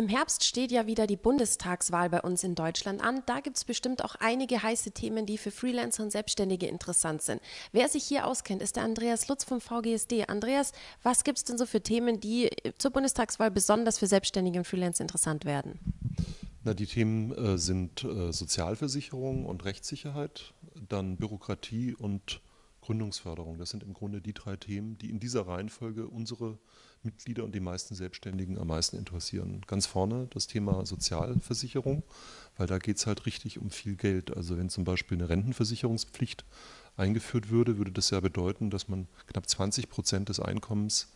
Im Herbst steht ja wieder die Bundestagswahl bei uns in Deutschland an. Da gibt es bestimmt auch einige heiße Themen, die für Freelancer und Selbstständige interessant sind. Wer sich hier auskennt, ist der Andreas Lutz vom VGSD. Andreas, was gibt es denn so für Themen, die zur Bundestagswahl besonders für Selbstständige und Freelancer interessant werden? Na, die Themen äh, sind äh, Sozialversicherung und Rechtssicherheit, dann Bürokratie und Gründungsförderung. Das sind im Grunde die drei Themen, die in dieser Reihenfolge unsere Mitglieder und die meisten Selbstständigen am meisten interessieren. Ganz vorne das Thema Sozialversicherung, weil da geht es halt richtig um viel Geld. Also wenn zum Beispiel eine Rentenversicherungspflicht eingeführt würde, würde das ja bedeuten, dass man knapp 20 Prozent des Einkommens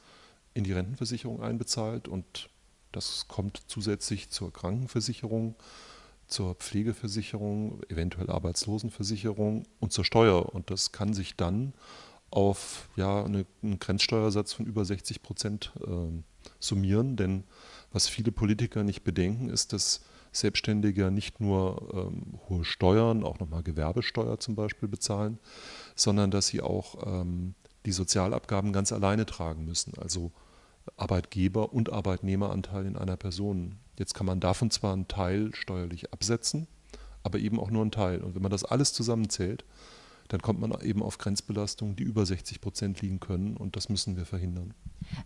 in die Rentenversicherung einbezahlt und das kommt zusätzlich zur Krankenversicherung zur Pflegeversicherung, eventuell Arbeitslosenversicherung und zur Steuer. Und das kann sich dann auf ja, eine, einen Grenzsteuersatz von über 60 Prozent äh, summieren. Denn was viele Politiker nicht bedenken, ist, dass Selbstständige nicht nur ähm, hohe Steuern, auch nochmal Gewerbesteuer zum Beispiel bezahlen, sondern dass sie auch ähm, die Sozialabgaben ganz alleine tragen müssen. Also Arbeitgeber- und Arbeitnehmeranteil in einer Person Jetzt kann man davon zwar einen Teil steuerlich absetzen, aber eben auch nur einen Teil. Und wenn man das alles zusammenzählt, dann kommt man eben auf Grenzbelastungen, die über 60 Prozent liegen können. Und das müssen wir verhindern.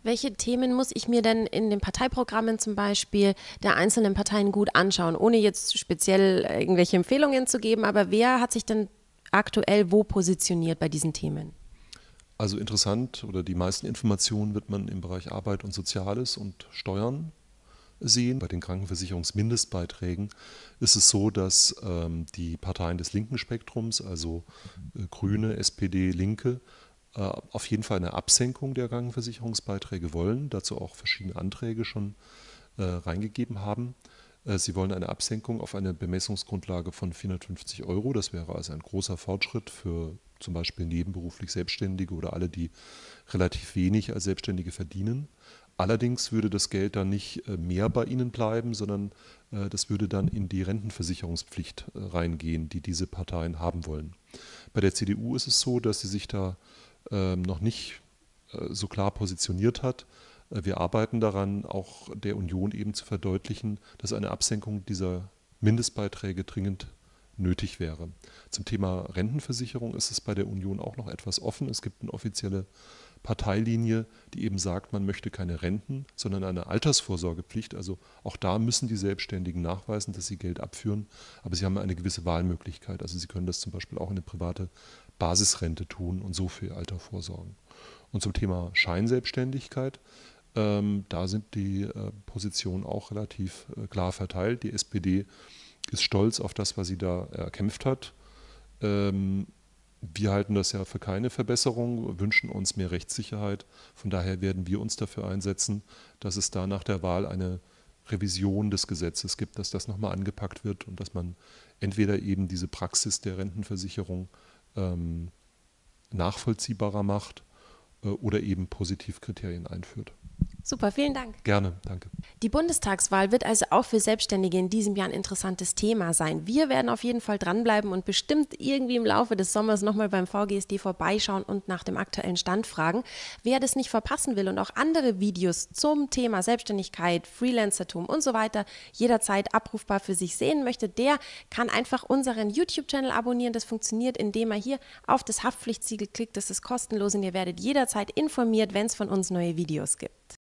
Welche Themen muss ich mir denn in den Parteiprogrammen zum Beispiel der einzelnen Parteien gut anschauen, ohne jetzt speziell irgendwelche Empfehlungen zu geben? Aber wer hat sich denn aktuell wo positioniert bei diesen Themen? Also interessant oder die meisten Informationen wird man im Bereich Arbeit und Soziales und Steuern sehen. Bei den Krankenversicherungsmindestbeiträgen ist es so, dass ähm, die Parteien des linken Spektrums, also äh, Grüne, SPD, Linke, äh, auf jeden Fall eine Absenkung der Krankenversicherungsbeiträge wollen, dazu auch verschiedene Anträge schon äh, reingegeben haben. Äh, sie wollen eine Absenkung auf eine Bemessungsgrundlage von 450 Euro. Das wäre also ein großer Fortschritt für zum Beispiel nebenberuflich Selbstständige oder alle, die relativ wenig als Selbstständige verdienen. Allerdings würde das Geld dann nicht äh, mehr bei Ihnen bleiben, sondern äh, das würde dann in die Rentenversicherungspflicht äh, reingehen, die diese Parteien haben wollen. Bei der CDU ist es so, dass sie sich da ähm, noch nicht so klar positioniert hat. Wir arbeiten daran, auch der Union eben zu verdeutlichen, dass eine Absenkung dieser Mindestbeiträge dringend nötig wäre. Zum Thema Rentenversicherung ist es bei der Union auch noch etwas offen. Es gibt eine offizielle Parteilinie, die eben sagt, man möchte keine Renten, sondern eine Altersvorsorgepflicht. Also auch da müssen die Selbstständigen nachweisen, dass sie Geld abführen, aber sie haben eine gewisse Wahlmöglichkeit. Also sie können das zum Beispiel auch in eine private Basisrente tun und so für ihr Alter vorsorgen. Und zum Thema Scheinselbstständigkeit, ähm, da sind die äh, Positionen auch relativ äh, klar verteilt. Die SPD ist stolz auf das, was sie da äh, erkämpft hat. Ähm, wir halten das ja für keine Verbesserung, wünschen uns mehr Rechtssicherheit. Von daher werden wir uns dafür einsetzen, dass es da nach der Wahl eine Revision des Gesetzes gibt, dass das nochmal angepackt wird und dass man entweder eben diese Praxis der Rentenversicherung ähm, nachvollziehbarer macht äh, oder eben Positivkriterien einführt. Super, vielen Dank. Gerne, danke. Die Bundestagswahl wird also auch für Selbstständige in diesem Jahr ein interessantes Thema sein. Wir werden auf jeden Fall dranbleiben und bestimmt irgendwie im Laufe des Sommers nochmal beim VGSD vorbeischauen und nach dem aktuellen Stand fragen. Wer das nicht verpassen will und auch andere Videos zum Thema Selbstständigkeit, Freelancertum und so weiter jederzeit abrufbar für sich sehen möchte, der kann einfach unseren YouTube-Channel abonnieren. Das funktioniert, indem er hier auf das Haftpflichtsiegel klickt. Das ist kostenlos und ihr werdet jederzeit informiert, wenn es von uns neue Videos gibt.